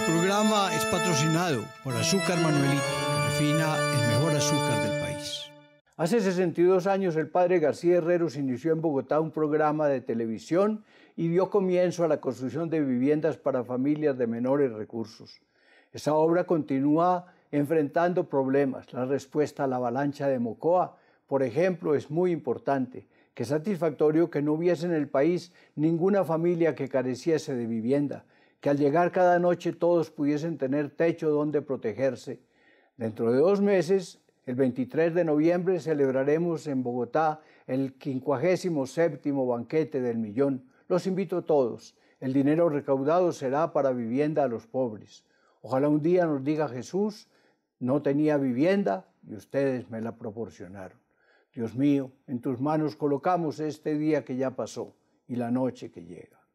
El este programa es patrocinado por Azúcar Manuelito, que refina el mejor azúcar del país. Hace 62 años el padre García Herreros inició en Bogotá un programa de televisión y dio comienzo a la construcción de viviendas para familias de menores recursos. Esa obra continúa enfrentando problemas. La respuesta a la avalancha de Mocoa, por ejemplo, es muy importante. Qué satisfactorio que no hubiese en el país ninguna familia que careciese de vivienda que al llegar cada noche todos pudiesen tener techo donde protegerse. Dentro de dos meses, el 23 de noviembre, celebraremos en Bogotá el 57 banquete del millón. Los invito a todos. El dinero recaudado será para vivienda a los pobres. Ojalá un día nos diga Jesús, no tenía vivienda y ustedes me la proporcionaron. Dios mío, en tus manos colocamos este día que ya pasó y la noche que llega.